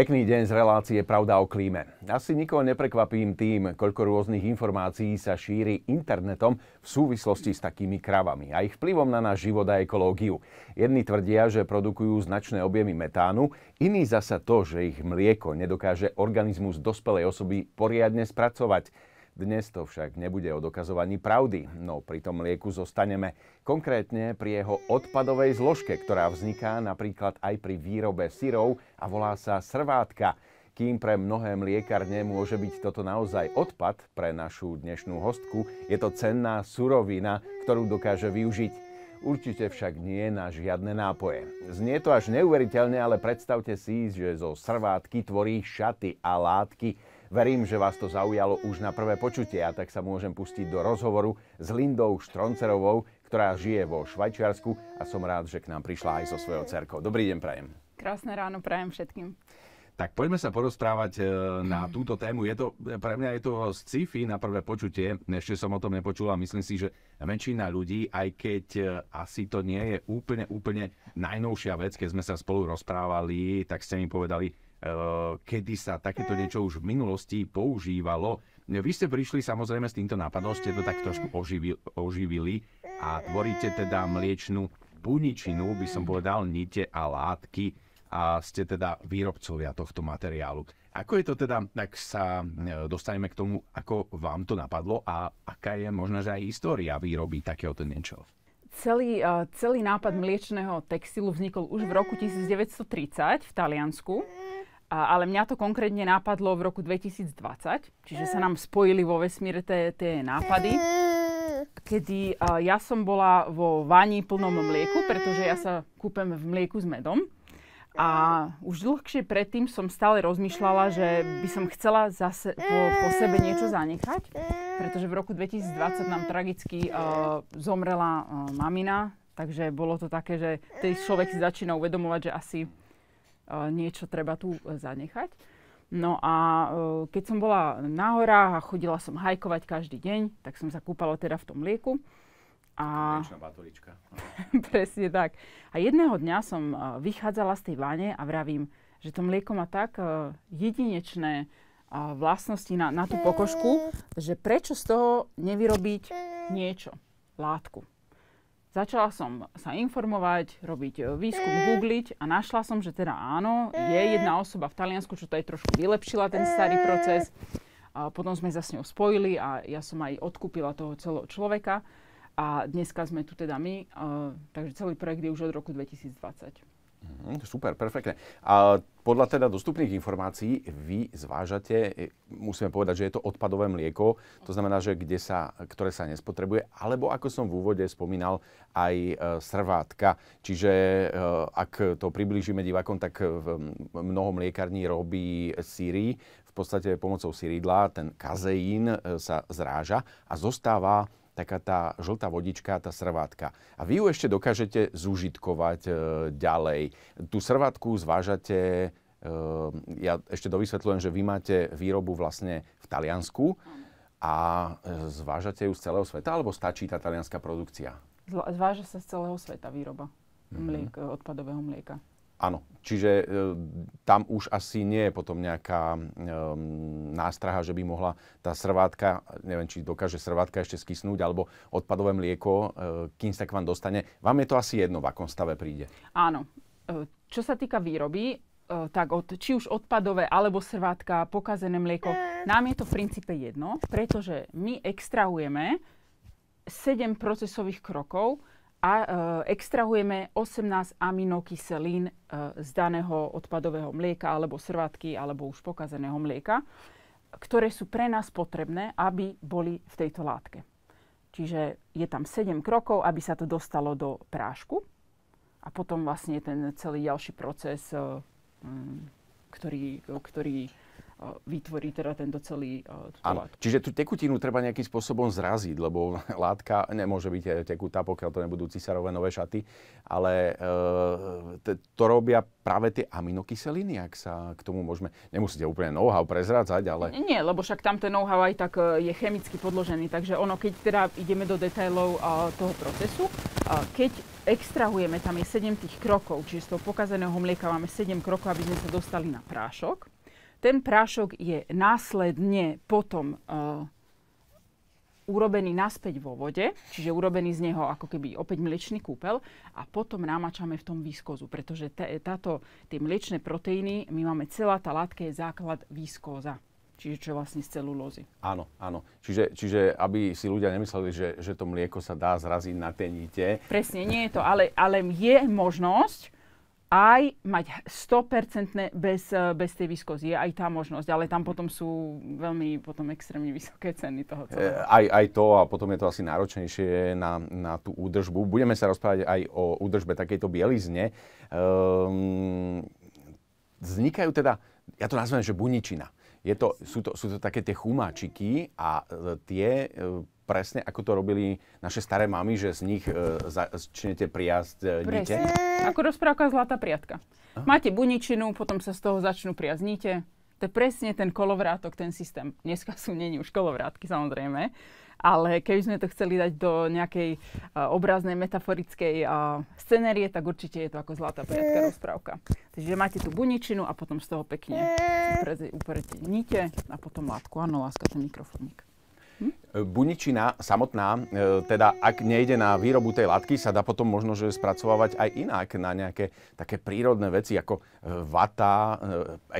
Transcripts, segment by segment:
Pekný deň z relácie Pravda o klíme. Asi nikoho neprekvapím tým, koľko rôznych informácií sa šíri internetom v súvislosti s takými kravami a ich vplyvom na náš život a ekológiu. Jedni tvrdia, že produkujú značné objemy metánu, iní zasa to, že ich mlieko nedokáže organizmus dospelej osoby poriadne spracovať. Dnes to však nebude o dokazovaní pravdy, no pri tom lieku zostaneme konkrétne pri jeho odpadovej zložke, ktorá vzniká napríklad aj pri výrobe syrov a volá sa srvátka. Kým pre mnohé mliekarne môže byť toto naozaj odpad pre našu dnešnú hostku, je to cenná surovina, ktorú dokáže využiť. Určite však nie na žiadne nápoje. Znie to až neuveriteľne, ale predstavte si, že zo srvátky tvorí šaty a látky, Verím, že vás to zaujalo už na prvé počutie a tak sa môžem pustiť do rozhovoru s Lindou Štroncerovou, ktorá žije vo Švajčiarsku a som rád, že k nám prišla aj so svojou cerkou. Dobrý deň, Prajem. Krásne ráno, Prajem všetkým. Tak poďme sa porozprávať e, na hm. túto tému. Je to, e, pre mňa je to sci-fi na prvé počutie. Ešte som o tom nepočul a myslím si, že väčšina ľudí, aj keď e, asi to nie je úplne, úplne najnovšia vec, keď sme sa spolu rozprávali, tak ste mi povedali, Eh, kedy sa takéto eh. niečo už v minulosti používalo. Vy ste prišli samozrejme s týmto nápadom, ste to tak eh. trošku oživili a tvoríte teda mliečnú buničinu, by som povedal, nite a látky a ste teda výrobcovia tohto materiálu. Ako je to teda, tak sa dostaneme k tomu, ako vám to napadlo a aká je možno, že aj história výroby takéhoto niečo. Celý, eh, celý nápad mliečného textilu vznikol už v roku 1930 v Taliansku, a, ale mňa to konkrétne nápadlo v roku 2020, čiže sa nám spojili vo vesmíre tie, tie nápady, kedy eh, ja som bola vo vani plnom mlieku, pretože ja sa kúpem v mlieku s medom a už dlhšie predtým som stále rozmýšľala, že by som chcela zase po, po sebe niečo zanechať, pretože v roku 2020 nám tragicky uh, zomrela uh, mamina, takže bolo to také, že tej človek si začína uvedomovať, že asi uh, niečo treba tu uh, zanechať. No a keď som bola na horách a chodila som hajkovať každý deň, tak som sa kúpala teda v tom lieku. A... Presne tak. A jedného dňa som e, vychádzala z tej vane a vravím, že to mlieko má tak e, jedinečné e, vlastnosti na, na tú pokožku, že prečo z toho nevyrobiť niečo, látku. Začala som sa informovať, robiť výskum, googliť a našla som, že teda áno, je jedna osoba v Taliansku, čo to aj trošku vylepšila ten starý proces. A potom sme sa s ňou spojili a ja som aj odkúpila toho celého človeka. A dneska sme tu teda my, uh, takže celý projekt je už od roku 2020. Mm, super, perfektne. A podľa teda dostupných informácií vy zvážate, e, musíme povedať, že je to odpadové mlieko, to znamená, že kde sa, ktoré sa nespotrebuje, alebo ako som v úvode spomínal, aj e, srvátka. Čiže e, ak to priblížime divakom, tak v mnoho mliekarní robí síry, v podstate pomocou síridla ten kazeín e, sa zráža a zostáva taká tá žltá vodička, tá srvátka. A vy ju ešte dokážete zúžitkovať e, ďalej. Tú srvátku zvážate, e, ja ešte dovysvetľujem, že vy máte výrobu vlastne v Taliansku a e, zvážate ju z celého sveta, alebo stačí tá talianská produkcia? Zváža sa z celého sveta výroba mm-hmm. mliek, odpadového mlieka. Áno, čiže e, tam už asi nie je potom nejaká um, nástraha, že by mohla tá srvátka, neviem, či dokáže srvátka ešte skysnúť, alebo odpadové mlieko, uh, kým sa k vám dostane. Vám je to asi jedno, v akom stave príde. Áno. E, čo sa týka výroby, tak od, či už odpadové alebo srvátka, pokazené mlieko, nám je to v princípe jedno, pretože my extrahujeme 7 procesových krokov, a e, extrahujeme 18 aminokyselín e, z daného odpadového mlieka alebo srvátky alebo už pokazeného mlieka, ktoré sú pre nás potrebné, aby boli v tejto látke. Čiže je tam 7 krokov, aby sa to dostalo do prášku a potom vlastne ten celý ďalší proces, e, ktorý, ktorý vytvorí teda tento celý Áno. Čiže tú tekutinu treba nejakým spôsobom zraziť, lebo látka nemôže byť eh, tekutá, pokiaľ to nebudú cisárové nové šaty, ale e, to robia práve tie aminokyseliny, ak sa k tomu môžeme... Nemusíte úplne know-how prezrádzať, ale... Nie, lebo však tam ten know-how aj tak eh, je chemicky podložený, takže ono, keď teda ideme do detailov toho procesu, keď extrahujeme, tam je 7 tých krokov, čiže z toho pokazeného mlieka máme 7 krokov, aby sme sa dostali na prášok ten prášok je následne potom e, urobený naspäť vo vode, čiže urobený z neho ako keby opäť mliečný kúpel a potom namačame v tom výskozu, pretože t- táto, tie mliečne proteíny, my máme celá tá látka je základ výskoza. Čiže čo je vlastne z celulózy. Áno, áno. Čiže, čiže aby si ľudia nemysleli, že, že to mlieko sa dá zraziť na tenite. Presne, nie je to, ale, ale je možnosť, aj mať 100% bez, e, bez tej výskozy. Je aj tá možnosť, ale tam potom sú veľmi potom extrémne vysoké ceny toho e, celého. Aj, aj to a potom je to asi náročnejšie na, na tú údržbu. Budeme sa rozprávať aj o údržbe takejto bielizne. Um, vznikajú teda, ja to nazvem, že buničina. Je to, sú, to, sú to také tie chumáčiky a e, tie e, presne ako to robili naše staré mamy, že z nich e, začnete priazť e, dieťa? Ako rozprávka Zlatá priatka. Máte buničinu, potom sa z toho začnú priazť to je presne ten kolovrátok, ten systém. Dneska sú není už kolovrátky, samozrejme. Ale keby sme to chceli dať do nejakej uh, obraznej, metaforickej uh, scenérie, tak určite je to ako zlatá priatka eh. rozprávka. Takže máte tú buničinu a potom z toho pekne nite a potom látku. Áno, láska, ten mikrofónik. Buničina samotná, e, teda ak nejde na výrobu tej látky, sa dá potom možno že spracovávať aj inak na nejaké také prírodné veci, ako e, vata, e,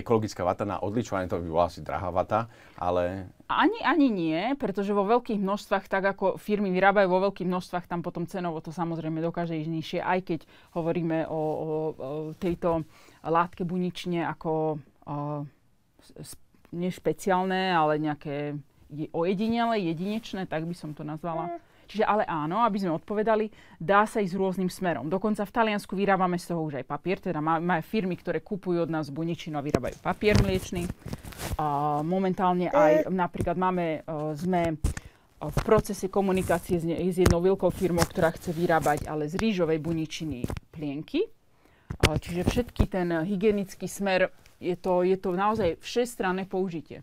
ekologická vata na odličovanie, to by bola asi drahá vata, ale... Ani, ani nie, pretože vo veľkých množstvách, tak ako firmy vyrábajú vo veľkých množstvách, tam potom cenovo to samozrejme dokáže ísť nižšie, aj keď hovoríme o, o, o tejto látke bunične ako o, nešpeciálne, ale nejaké je ojedinele, jedinečné, tak by som to nazvala. Mm. Čiže ale áno, aby sme odpovedali, dá sa ísť rôznym smerom. Dokonca v Taliansku vyrábame z toho už aj papier, teda máme má firmy, ktoré kupujú od nás buničinu a vyrábajú papier mliečný. A momentálne mm. aj napríklad máme, e, sme e, v procese komunikácie s, ne, s jednou veľkou firmou, ktorá chce vyrábať ale z rýžovej buničiny plienky. A e, čiže všetky ten hygienický smer, je to, je to naozaj všestranné použitie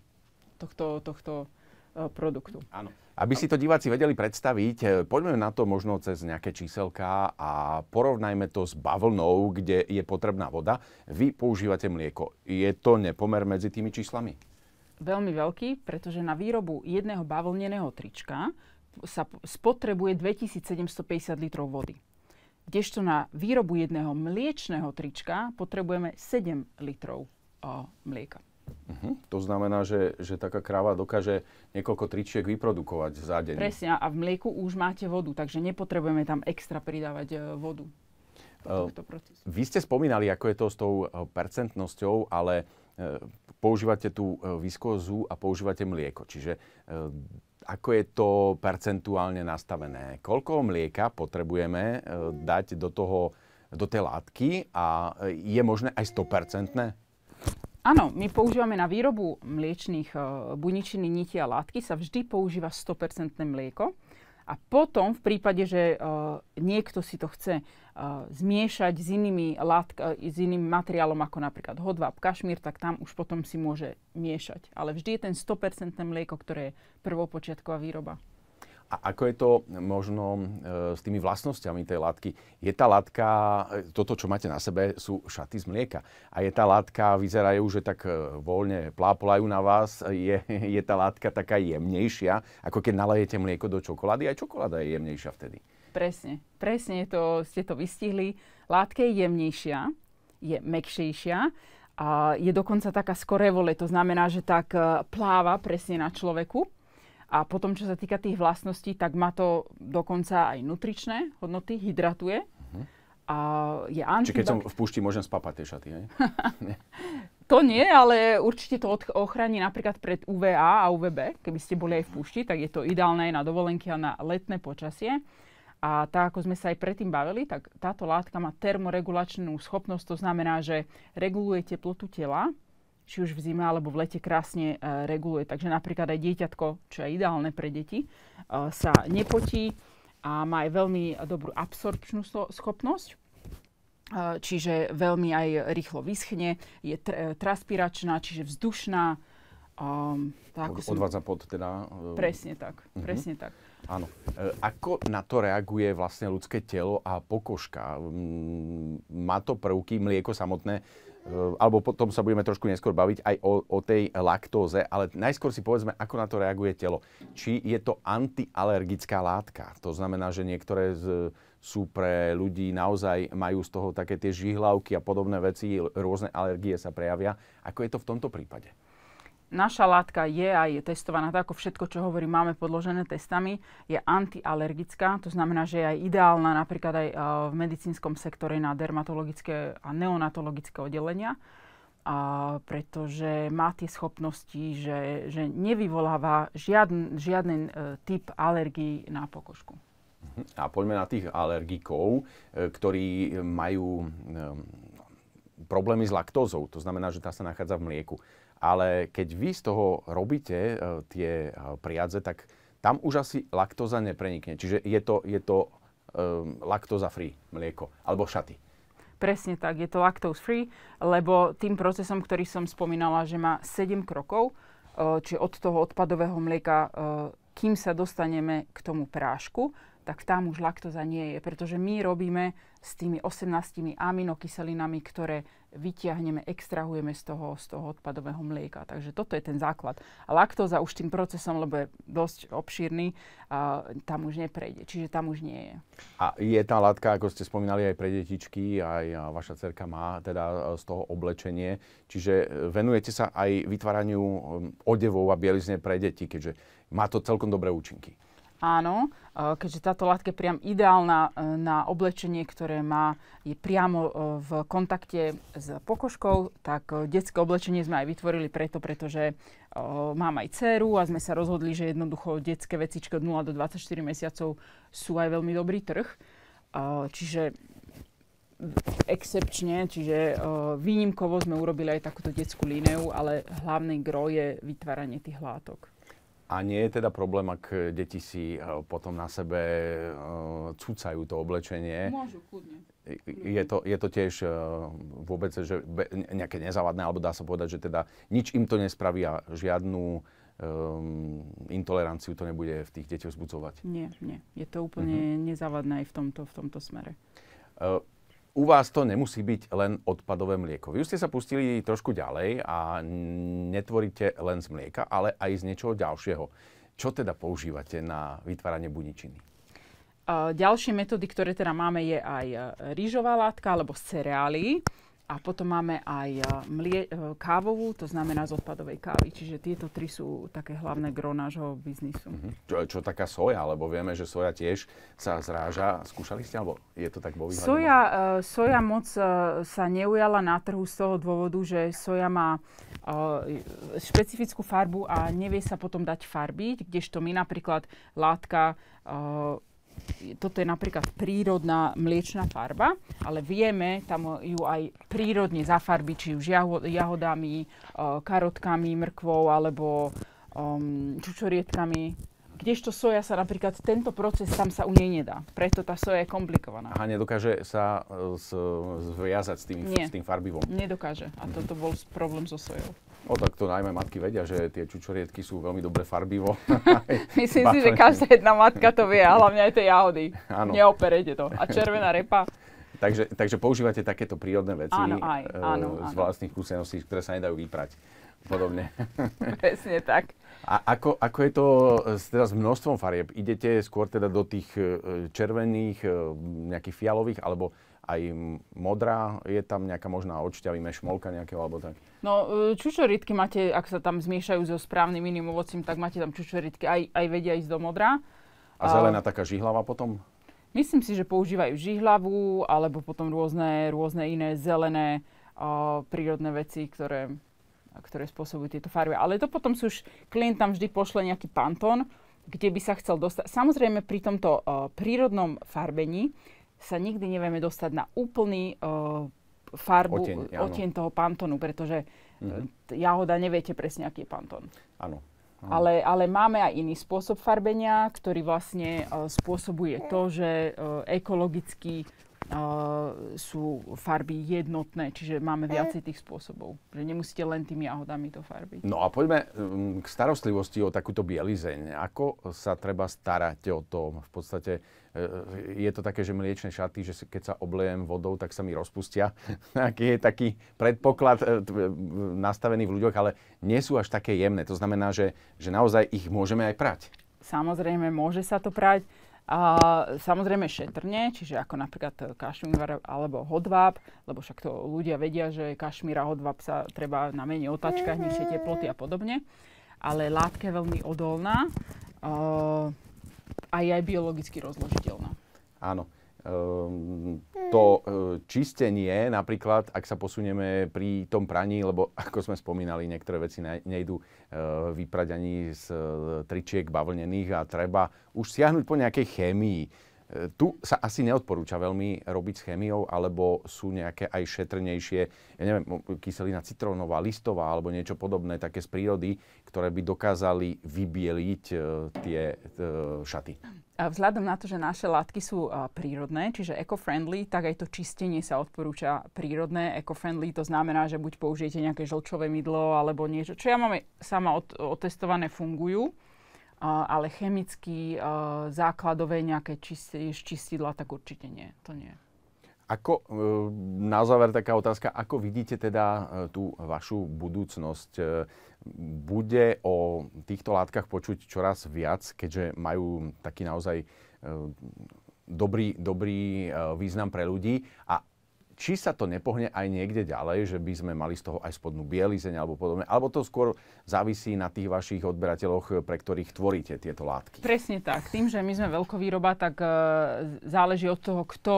tohto, tohto E, produktu. Áno. Aby si to diváci vedeli predstaviť, e, poďme na to možno cez nejaké číselka a porovnajme to s bavlnou, kde je potrebná voda. Vy používate mlieko. Je to nepomer medzi tými číslami? Veľmi veľký, pretože na výrobu jedného bavlneného trička sa spotrebuje 2750 litrov vody. Kdežto na výrobu jedného mliečného trička potrebujeme 7 litrov mlieka. Uh-huh. To znamená, že, že taká kráva dokáže niekoľko tričiek vyprodukovať za deň. Presne, a v mlieku už máte vodu, takže nepotrebujeme tam extra pridávať e, vodu. Uh, vy ste spomínali, ako je to s tou e, percentnosťou, ale uh, používate tú viskózu a používate mlieko. Čiže uh, ako je to percentuálne nastavené? Koľko mlieka potrebujeme dať do, toho, do tej látky a je možné aj 100%? Áno, my používame na výrobu mliečných eh, buničiny, niti a látky sa vždy používa 100% mlieko. A potom v prípade, že uh, niekto si to chce uh, zmiešať s, inými látka, s iným materiálom, ako napríklad hodváb, kašmír, tak tam už potom si môže miešať. Ale vždy je ten 100% mlieko, ktoré je prvopočiatková výroba. A ako je to možno e, s tými vlastnosťami tej látky? Je tá látka, e, toto, čo máte na sebe, sú šaty z mlieka. A je tá látka, vyzerajú, že tak e, voľne plápolajú na vás. Je, je tá látka taká jemnejšia, ako keď nalejete mlieko do čokolády. Aj čokoláda je jemnejšia vtedy. Presne, presne to, ste to vystihli. Látka je jemnejšia, je mekšejšia a je dokonca taká skorevole, to znamená, že tak pláva presne na človeku a potom, čo sa týka tých vlastností, tak má to dokonca aj nutričné hodnoty, hydratuje. Uh-huh. A je antibak... Čiže keď som v púšti, môžem spapať tie šaty, hej? to nie, ale určite to ochráni napríklad pred UVA a UVB. Keby ste boli aj v mhm. púšti, tak je to ideálne aj na dovolenky a na letné počasie. A tak ako sme sa aj predtým bavili, tak táto látka má termoregulačnú schopnosť, to znamená, že reguluje teplotu tela, či už v zime alebo v lete krásne uh, reguluje. Takže napríklad aj dieťatko, čo je ideálne pre deti, uh, sa nepotí a má aj veľmi dobrú absorpčnú schopnosť. E, čiže veľmi aj rýchlo vyschne, je tr- transpiračná, čiže vzdušná. Um, tak Od, som... Odvádza pod teda... Presne tak, uh-huh. presne tak. Áno. E, ako na to reaguje vlastne ľudské telo a pokožka? Mm, má to prvky, mlieko samotné, e, alebo potom sa budeme trošku neskôr baviť aj o, o tej laktóze, ale najskôr si povedzme, ako na to reaguje telo. Či je to antialergická látka, to znamená, že niektoré z, sú pre ľudí naozaj, majú z toho také tie žihlavky a podobné veci, rôzne alergie sa prejavia. Ako je to v tomto prípade? naša látka je a je testovaná, tak ako všetko, čo hovorí, máme podložené testami, je antialergická, to znamená, že je aj ideálna napríklad aj eh, v medicínskom sektore na dermatologické a neonatologické oddelenia, a pretože má tie schopnosti, že, že nevyvoláva žiadny, žiadny eh, typ alergií na pokožku. Mhm. A poďme na tých alergikov, eh, ktorí majú problémy s laktózou, to znamená, že tá sa nachádza v mlieku. Ale keď vy z toho robíte e, tie e, priadze, tak tam už asi laktóza neprenikne. Čiže je to, je to um, laktóza free mlieko alebo šaty. Presne tak, je to lactose free, lebo tým procesom, ktorý som spomínala, že má 7 krokov, či od toho odpadového mlieka, kým sa dostaneme k tomu prášku, tak tam už laktoza nie je, pretože my robíme s tými 18 aminokyselinami, ktoré vytiahneme, extrahujeme z toho, z toho odpadového mlieka. Takže toto je ten základ. A laktoza už tým procesom, lebo je dosť obšírny, a tam už neprejde, čiže tam už nie je. A je tá látka, ako ste spomínali, aj pre detičky, aj vaša cerka má teda e, z toho oblečenie, čiže e, venujete sa aj vytváraniu odevov a bielizne pre deti, keďže má to celkom dobré účinky. Áno, e, keďže táto látka je priam ideálna e, na oblečenie, ktoré má, je priamo e, v kontakte s pokožkou, tak detské oblečenie sme aj vytvorili preto, pretože mám aj dceru a sme sa rozhodli, že jednoducho detské vecičky od 0 do 24 mesiacov sú aj veľmi dobrý trh. Čiže excepčne, čiže výnimkovo sme urobili aj takúto detskú líneu, ale hlavný gro je vytváranie tých látok. A nie je teda problém, ak deti si e, potom na sebe e, cúcajú to oblečenie. Môžu, kľudne. Je to, je to tiež e, vôbec že nejaké nezávadné, alebo dá sa povedať, že teda nič im to nespraví a žiadnu um, intoleranciu to nebude v tých deťoch vzbudzovať. Nie, nie. Je to úplne uh-huh. nezávadné aj v tomto, v tomto smere. Uh, u vás to nemusí byť len odpadové mlieko. Vy už ste sa pustili trošku ďalej a netvoríte len z mlieka, ale aj z niečoho ďalšieho. Čo teda používate na vytváranie buničiny? Ďalšie metódy, ktoré teda máme, je aj e, rýžová látka alebo cereály. A potom máme aj e, mlie- e, kávovú, to znamená z odpadovej kávy. Čiže tieto tri sú také hlavné gro nášho biznisu. Mm-hmm. Čo, čo taká soja? Lebo vieme, že soja tiež sa zráža. Skúšali ste, alebo je to tak výhľadu? Soja, uh, soja moc uh, sa neujala na trhu z toho dôvodu, že soja má uh, špecifickú farbu a nevie sa potom dať farbiť, kdežto my napríklad látka toto je napríklad prírodná mliečná farba, ale vieme tam ju aj prírodne zafarbiť, či už jahodami, eh, karotkami, mrkvou alebo um, čučorietkami. Kdežto soja sa napríklad, tento proces tam sa u nej nedá. Preto tá soja je komplikovaná. A nedokáže sa eh, zviazať s tým, Nie, s tým farbivom. nedokáže. A toto bol problém so sojou. O tak to najmä matky vedia, že tie čučoriedky sú veľmi dobre farbivo. Myslím si, že každá jedna matka to vie, a hlavne aj tie jahody. Áno. Neoperete to. A červená repa. takže, takže používate takéto prírodné veci áno, aj, eh, áno, z vlastných skúseností, ktoré sa nedajú vyprať. Podobne. Presne tak. A ako, ako je to eh, teda s množstvom farieb? Idete skôr teda do tých eh, červených, nejakých fialových, alebo aj modrá, je tam nejaká možná odšťavíme šmolka nejakého alebo tak. No e, čučoritky máte, ak sa tam zmiešajú so správnym iným ovocím, tak máte tam čučoritky, aj, aj vedia ísť do modrá. A zelená taká žihlava potom? Myslím si, že používajú žihlavu alebo potom rôzne, rôzne iné zelené uh, prírodné veci, ktoré, ktoré spôsobujú tieto farby. Ale to potom sú už, klient tam vždy pošle nejaký pantón, kde by sa chcel dostať. Samozrejme pri tomto uh, prírodnom farbení sa nikdy nevieme dostať na úplný uh, farbu, oteň, oteň toho pantonu, pretože mm-hmm. jahoda neviete presne, aký je pantón. Áno. Ale, ale máme aj iný spôsob farbenia, ktorý vlastne uh, spôsobuje to, že uh, ekologicky Eh, sú farby jednotné, čiže máme mm. viacej tých spôsobov. Že nemusíte len tými jahodami to farbiť. No a poďme mm, k starostlivosti o takúto bielizeň. Ako sa treba starať o to? V podstate eh, je to také, že mliečne šaty, že keď sa oblejem vodou, tak sa mi rozpustia. Aký je taký predpoklad eh, nastavený v ľuďoch, ale nie sú až také jemné. To znamená, že, že naozaj ich môžeme aj prať. Samozrejme, môže sa to prať. A samozrejme šetrne, čiže ako napríklad eh, kašmír alebo hodváb, lebo však to ľudia vedia, že kašmír a hodváb sa treba na menej otačkách, nižšie teploty a podobne. Ale látka je veľmi odolná eh, a je aj biologicky rozložiteľná. Áno. Ehm, to eh, čistenie, napríklad, ak sa posunieme pri tom praní, lebo ako sme spomínali, niektoré veci nejdú eh, vyprať ani z eh, tričiek bavlnených a treba už siahnuť po nejakej chémii tu sa asi neodporúča veľmi robiť s chemiou, alebo sú nejaké aj šetrnejšie, ja neviem, kyselina citrónová, listová alebo niečo podobné, také z prírody, ktoré by dokázali vybieliť e, tie e, šaty. Vzhľadom na to, že naše látky sú prírodné, čiže eco-friendly, tak aj to čistenie sa odporúča prírodné. Eco-friendly to znamená, že buď použijete nejaké žlčové mydlo alebo niečo, čo ja mám sama otestované, fungujú ale chemicky základové nejaké čistidla, tak určite nie. To nie. Ako, e, na záver taká otázka, ako vidíte teda e, tú vašu budúcnosť? E, bude o týchto látkach počuť čoraz viac, keďže majú taký naozaj dobrý, dobrý význam pre ľudí a či sa to nepohne aj niekde ďalej, že by sme mali z toho aj spodnú bielizeň alebo podobne, alebo to skôr závisí na tých vašich odberateľoch, pre ktorých tvoríte tieto látky. Presne tak. Tým, že my sme veľkovýroba, tak e, záleží od toho, kto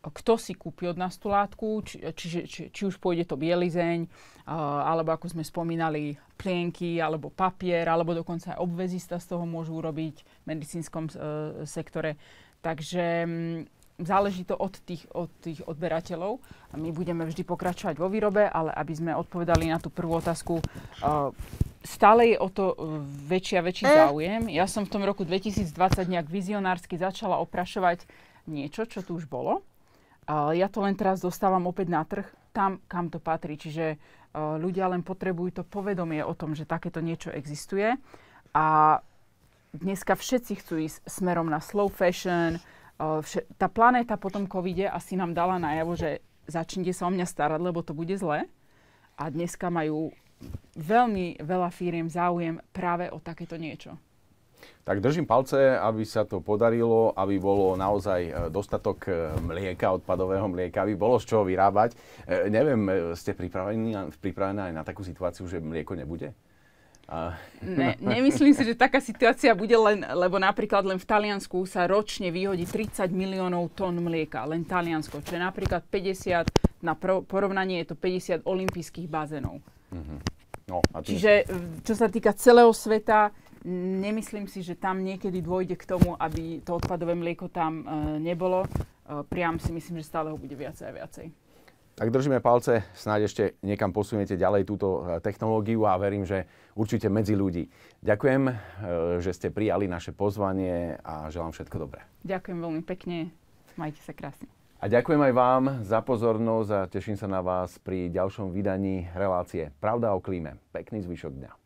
kto si kúpi od nás tú látku, či, či, či, či už pôjde to bielizeň, e, alebo ako sme spomínali, plienky, alebo papier, alebo dokonca aj obvezista z toho môžu urobiť v medicínskom e, sektore. Takže mm, záleží to od tých, od tých odberateľov a my budeme vždy pokračovať vo výrobe, ale aby sme odpovedali na tú prvú otázku, uh, stále je o to eh, väčší a väčší eh. záujem. Ja som v tom roku 2020 nejak vizionársky začala oprašovať niečo, čo tu už bolo. Uh, ja to len teraz dostávam opäť na trh, tam, kam to patrí. Čiže uh, ľudia len potrebujú to povedomie o tom, že takéto niečo existuje. A dneska všetci chcú ísť smerom na slow fashion, tá planéta po tom covide asi nám dala najavo, že začnite sa o mňa starať, lebo to bude zle. A dneska majú veľmi veľa firiem záujem práve o takéto niečo. Tak držím palce, aby sa to podarilo, aby bolo naozaj e, dostatok e, mlieka, odpadového mlieka, aby bolo z čoho vyrábať. E, neviem, ste pripravení, pripravení aj na takú situáciu, že mlieko nebude? Ne, nemyslím si, že taká situácia bude len, lebo napríklad len v Taliansku sa ročne vyhodí 30 miliónov tón mlieka, len Taliansko, čo je napríklad 50, na porovnanie je to 50 olympijských bazénov. Mm-hmm. No, a tým... Čiže čo sa týka celého sveta, nemyslím si, že tam niekedy dôjde k tomu, aby to odpadové mlieko tam e, nebolo. E, priam si myslím, že stále ho bude viacej a viacej. Tak držíme palce, snáď ešte niekam posuniete ďalej túto e, technológiu a verím, že určite medzi ľudí. Ďakujem, e, že ste prijali naše pozvanie a želám všetko dobré. Ďakujem veľmi pekne, majte sa krásne. A ďakujem aj vám za pozornosť a teším sa na vás pri ďalšom vydaní relácie Pravda o klíme. Pekný zvyšok dňa.